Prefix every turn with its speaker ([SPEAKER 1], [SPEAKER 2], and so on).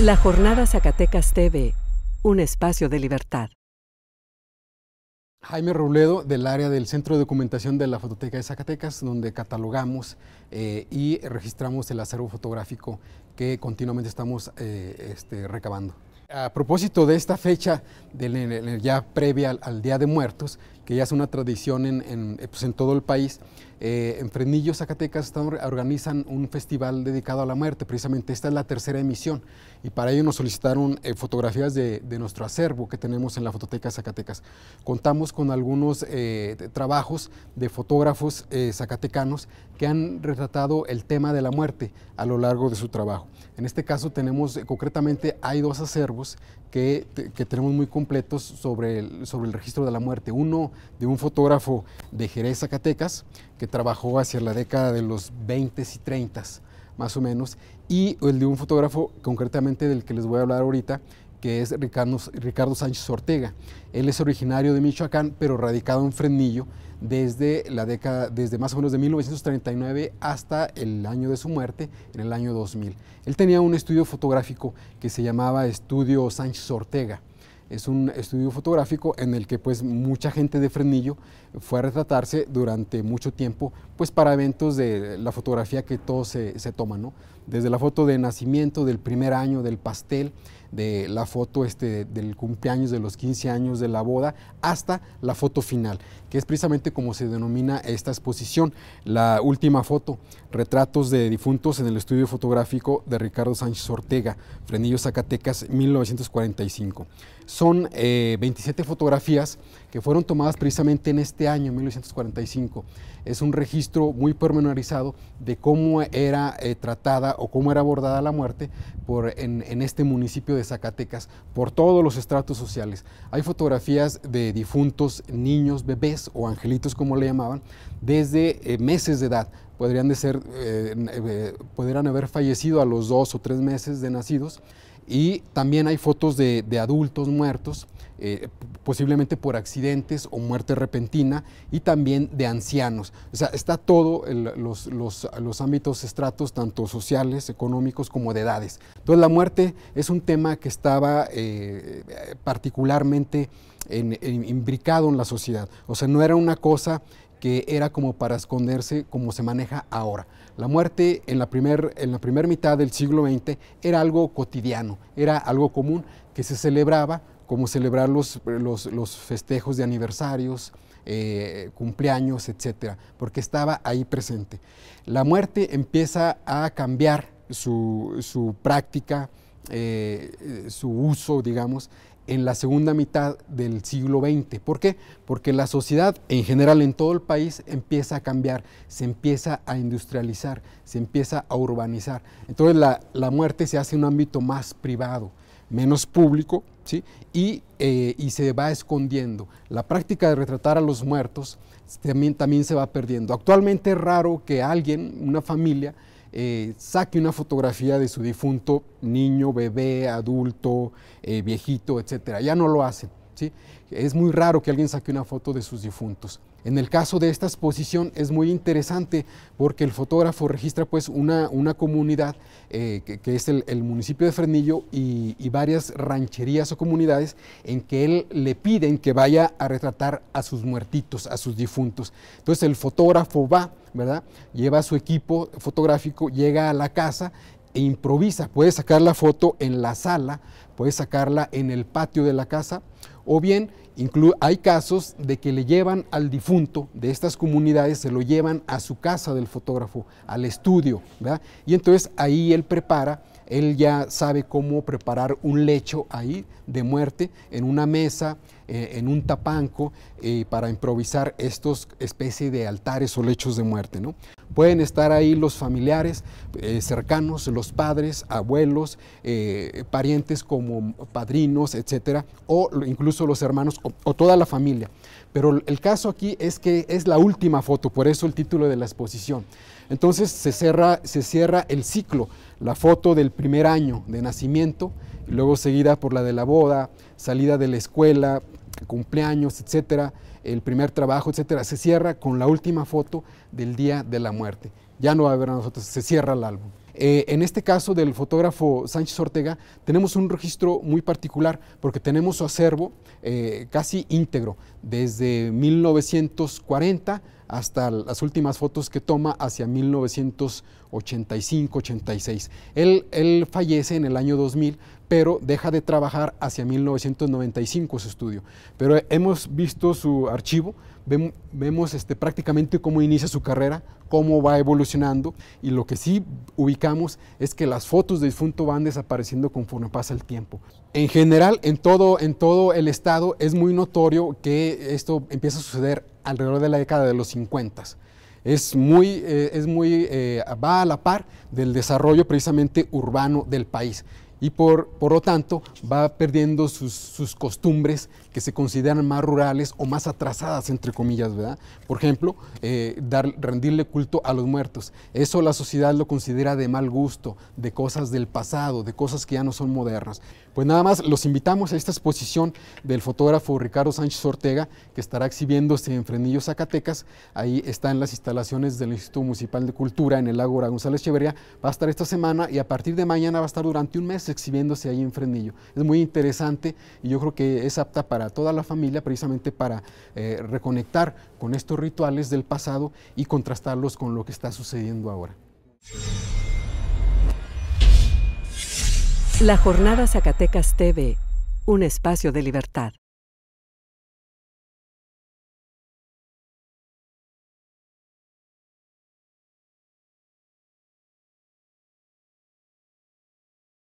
[SPEAKER 1] La Jornada Zacatecas TV, un espacio de libertad. Jaime Robledo, del área del Centro de Documentación de la Fototeca de Zacatecas, donde catalogamos eh, y registramos el acervo fotográfico que continuamente estamos eh, este, recabando. A propósito de esta fecha, ya previa al Día de Muertos, que ya es una tradición en, en, eh, pues, en todo el país. Eh, en Fresnillo, Zacatecas, organizan un festival dedicado a la muerte. Precisamente esta es la tercera emisión y para ello nos solicitaron eh, fotografías de, de, nuestro acervo que tenemos en la Fototeca Zacatecas. Contamos con algunos trabajos de fotógrafos zacatecanos que han retratado el tema de la muerte a lo largo de su trabajo. En este caso tenemos concretamente hay dos acervos que, tenemos muy completos sobre el, sobre el registro de la muerte. Uno de un fotógrafo de Jerez, Zacatecas, que trabajó hacia la década de los 20 y 30 más o menos, y el de un fotógrafo concretamente del que les voy a hablar ahorita, que es Ricardo, Sánchez Ortega. Él es originario de Michoacán, pero radicado en Fresnillo desde la década, desde más o menos de 1939 hasta el año de su muerte, en el año 2000. Él tenía un estudio fotográfico que se llamaba Estudio Sánchez Ortega. Es un estudio fotográfico en el que pues mucha gente de Fresnillo fue a retratarse durante mucho tiempo pues para eventos de la fotografía que todos se, se toman, ¿no? Desde la foto de nacimiento, del primer año, del pastel, de la foto este, del cumpleaños, de los 15 años de la boda, hasta la foto final, que es precisamente como se denomina esta exposición. La última foto, retratos de difuntos en el estudio fotográfico de Ricardo Sánchez Ortega, Frenillo Zacatecas, 1945. Son 27 eh, fotografías que fueron tomadas precisamente en este año, 1945. Es un registro muy pormenorizado de cómo era eh, tratada o cómo era abordada la muerte por, en, en este municipio de Zacatecas, por todos los estratos sociales. Hay fotografías de difuntos, niños, bebés o angelitos como le llamaban, desde eh, meses de edad. Podrían, de ser, eh, eh, podrían haber fallecido a los dos o tres meses de nacidos y también hay fotos de, adultos muertos, eh, posiblemente por accidentes o muerte repentina, y también de ancianos. O sea, está todo los, ámbitos, estratos, tanto sociales, económicos como de edades. Entonces, la muerte es un tema que estaba eh, particularmente imbricado en la sociedad. O sea, no era una cosa que era como para esconderse como se maneja ahora. La muerte en la primera mitad del siglo XX era algo cotidiano, era algo común que se celebraba como celebrar los, los, festejos de aniversarios, eh, cumpleaños, etcétera, porque estaba ahí presente. La muerte empieza a cambiar su, práctica, eh, eh, su uso, digamos, en la segunda mitad del siglo XX. ¿Por qué? Porque la sociedad en general en todo el país empieza a cambiar, se empieza a industrializar, se empieza a urbanizar. Entonces la, muerte se hace en un ámbito más privado, menos público, ¿sí? Eh, y, se va escondiendo. La práctica de retratar a los muertos también, también se va perdiendo. Actualmente es raro que alguien, una familia, eh, saque una fotografía de su difunto niño, bebé, adulto, eh, viejito, etcétera. Ya no lo hacen. Es muy raro que alguien saque una foto de sus difuntos. En el caso de esta exposición es muy interesante porque el fotógrafo registra pues una, comunidad eh, que, es el, municipio de Fernillo y, varias rancherías o comunidades en que él le piden que vaya a retratar a sus muertitos, a sus difuntos. Entonces el fotógrafo va, ¿verdad? Lleva a su equipo fotográfico, llega a la casa e improvisa. Puede sacar la foto en la sala, puede sacarla en el patio de la casa o bien hay casos de que le llevan al difunto de estas comunidades, se lo llevan a su casa del fotógrafo, al estudio, ¿verdad? Y entonces ahí él prepara, él ya sabe cómo preparar un lecho ahí de muerte en una mesa, eh, en un tapanco eh, para improvisar estos especie de altares o lechos de muerte. ¿no? Pueden estar ahí los familiares eh, cercanos, los padres, abuelos, parientes como padrinos, etcétera, o incluso los hermanos o, toda la familia. Pero el caso aquí es que es la última foto, por eso el título de la exposición. Entonces se cierra el ciclo, la foto del primer año de nacimiento, luego seguida por la de la boda, salida de la escuela, cumpleaños, etcétera, el primer trabajo, etcétera, se cierra con la última foto del día de la muerte. Ya no va a haber a nosotros, se cierra el álbum. Eh, en este caso del fotógrafo Sánchez Ortega, tenemos un registro muy particular porque tenemos su acervo eh, casi íntegro, desde 1940 hasta las últimas fotos que toma hacia 1985-86. Él, él, fallece en el año 2000 pero deja de trabajar hacia 1995 su estudio. Pero hemos visto su archivo, vemos este, prácticamente cómo inicia su carrera, cómo va evolucionando y lo que sí ubicamos es que las fotos de difunto van desapareciendo conforme pasa el tiempo. En general, en todo, en todo el estado es muy notorio que esto empieza a suceder alrededor de la década de los 50 es muy, eh, es muy eh, va a la par del desarrollo precisamente urbano del país y por, por lo tanto va perdiendo sus, sus costumbres que se consideran más rurales o más atrasadas, entre comillas, ¿verdad? Por ejemplo, eh, rendirle culto a los muertos. Eso la sociedad lo considera de mal gusto, de cosas del pasado, de cosas que ya no son modernas. Pues nada más, los invitamos a esta exposición del fotógrafo Ricardo Sánchez Ortega, que estará exhibiéndose en Frenillo, Zacatecas. Ahí están las instalaciones del Instituto Municipal de Cultura en el Lago González Chevería. Va a estar esta semana y a partir de mañana va a estar durante un mes exhibiéndose ahí en Frenillo. Es muy interesante y yo creo que es apta para a toda la familia, precisamente para eh, reconectar con estos rituales del pasado y contrastarlos con lo que está sucediendo ahora. La Jornada Zacatecas TV, un espacio de libertad.